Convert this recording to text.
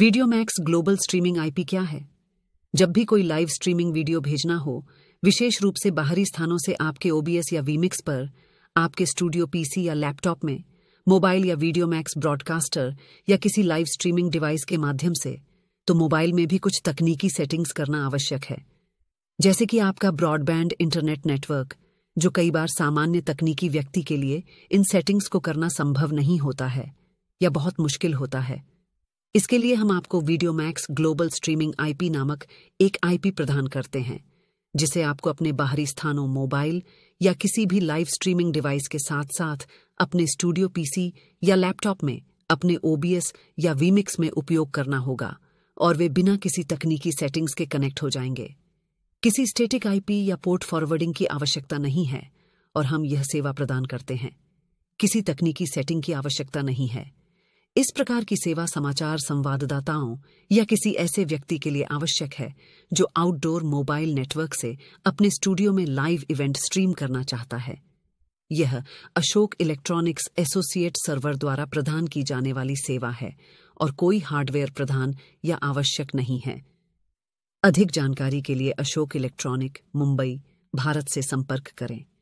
video max global streaming IP क्या है जब भी कोई लाइव स्ट्रीमिंग वीडियो भेजना हो विशेष रूप से बाहरी स्थानों से आपके ओबीएस या वीमिक्स पर आपके स्टूडियो पीसी या लैपटॉप में मोबाइल या वीडियो मैक्स ब्रॉडकास्टर या किसी लाइव स्ट्रीमिंग डिवाइस के माध्यम से तो मोबाइल में भी कुछ तकनीकी सेटिंग्स करना आवश्यक है जैसे कि आपका ब्रॉडबैंड इंटरनेट नेटवर्क जो कई बार सामान्य तकनीकी व्यक्ति के लिए इन सेटिंग्स को करना संभव नहीं होता है या बहुत मुश्किल होता है इसके लिए हम आपको video max global streaming IP नामक एक आईपी प्रदान करते हैं जिसे आपको अपने बाहरी स्थानों मोबाइल या किसी भी लाइव स्ट्रीमिंग डिवाइस के साथ साथ अपने स्टूडियो पीसी या लैपटॉप में अपने ओबीएस या वीमिक्स में उपयोग करना होगा और वे बिना किसी तकनीकी सेटिंग्स के कनेक्ट हो जाएंगे किसी स्टेटिक आईपी या पोर्ट फॉरवर्डिंग की आवश्यकता नहीं है और हम यह सेवा प्रदान करते हैं किसी तकनीकी सेटिंग की आवश्यकता नहीं है इस प्रकार की सेवा समाचार संवाददाताओं या किसी ऐसे व्यक्ति के लिए आवश्यक है जो आउटडोर मोबाइल नेटवर्क से अपने स्टूडियो में लाइव इवेंट स्ट्रीम करना चाहता है यह अशोक इलेक्ट्रॉनिक्स एसोसिएट सर्वर द्वारा प्रदान की जाने वाली सेवा है और कोई हार्डवेयर प्रदान या आवश्यक नहीं है अधिक जानकारी के लिए अशोक इलेक्ट्रॉनिक मुंबई भारत से संपर्क करें